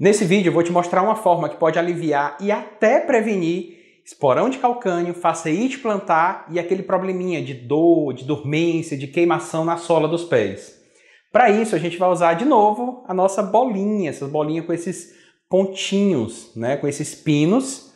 Nesse vídeo eu vou te mostrar uma forma que pode aliviar e até prevenir esporão de calcânio, faceite plantar e aquele probleminha de dor, de dormência, de queimação na sola dos pés. Para isso a gente vai usar de novo a nossa bolinha, essas bolinhas com esses pontinhos, né, com esses pinos,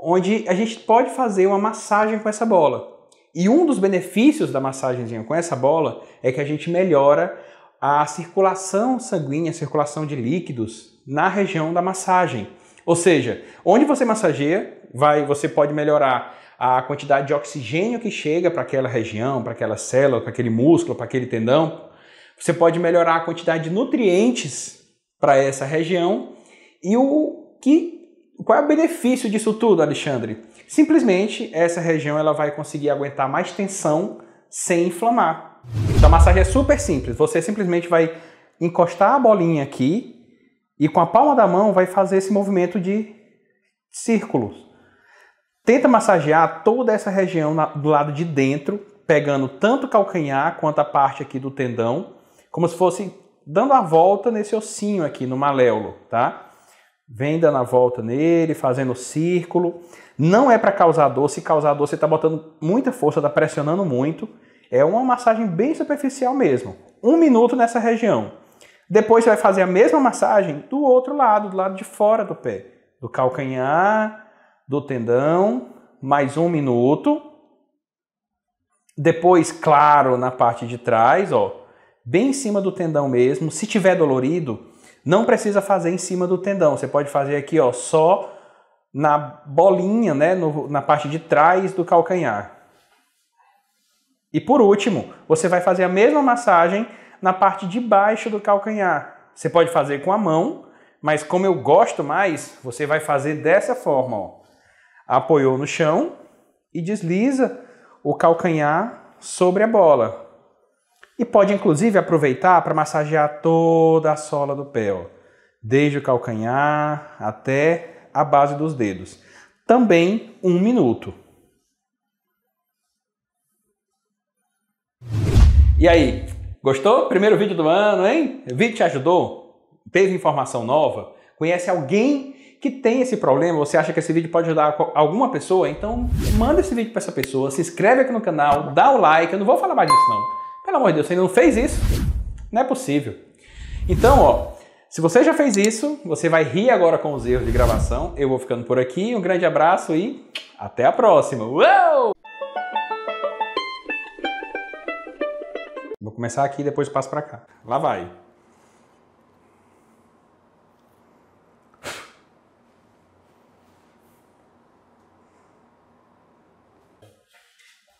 onde a gente pode fazer uma massagem com essa bola. E um dos benefícios da massagem com essa bola é que a gente melhora a circulação sanguínea, a circulação de líquidos na região da massagem. Ou seja, onde você massageia, vai, você pode melhorar a quantidade de oxigênio que chega para aquela região, para aquela célula, para aquele músculo, para aquele tendão. Você pode melhorar a quantidade de nutrientes para essa região. E o que qual é o benefício disso tudo, Alexandre? Simplesmente essa região ela vai conseguir aguentar mais tensão sem inflamar. Então a massagem é super simples. Você simplesmente vai encostar a bolinha aqui e com a palma da mão vai fazer esse movimento de círculos. Tenta massagear toda essa região do lado de dentro, pegando tanto o calcanhar quanto a parte aqui do tendão, como se fosse dando a volta nesse ossinho aqui, no maléolo, tá? Vem dando a volta nele, fazendo círculo. Não é para causar dor. Se causar dor, você está botando muita força, está pressionando muito. É uma massagem bem superficial mesmo. Um minuto nessa região. Depois você vai fazer a mesma massagem do outro lado, do lado de fora do pé, do calcanhar, do tendão, mais um minuto. Depois, claro, na parte de trás, ó, bem em cima do tendão mesmo. Se tiver dolorido, não precisa fazer em cima do tendão. Você pode fazer aqui, ó, só na bolinha, né, no, na parte de trás do calcanhar. E por último, você vai fazer a mesma massagem na parte de baixo do calcanhar. Você pode fazer com a mão, mas como eu gosto mais, você vai fazer dessa forma. Ó. Apoiou no chão e desliza o calcanhar sobre a bola. E pode inclusive aproveitar para massagear toda a sola do pé, ó, desde o calcanhar até a base dos dedos. Também um minuto. E aí, Gostou? Primeiro vídeo do ano, hein? O vídeo te ajudou? Teve informação nova? Conhece alguém que tem esse problema? Você acha que esse vídeo pode ajudar alguma pessoa? Então, manda esse vídeo para essa pessoa, se inscreve aqui no canal, dá o like. Eu não vou falar mais disso, não. Pelo amor de Deus, você ainda não fez isso? Não é possível. Então, ó, se você já fez isso, você vai rir agora com os erros de gravação. Eu vou ficando por aqui. Um grande abraço e até a próxima. Uou! Vou começar aqui e depois passo para cá. Lá vai.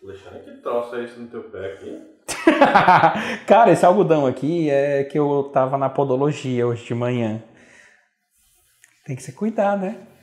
Alexandre, que troço é isso no teu pé aqui? Cara, esse algodão aqui é que eu tava na podologia hoje de manhã. Tem que se cuidar, né?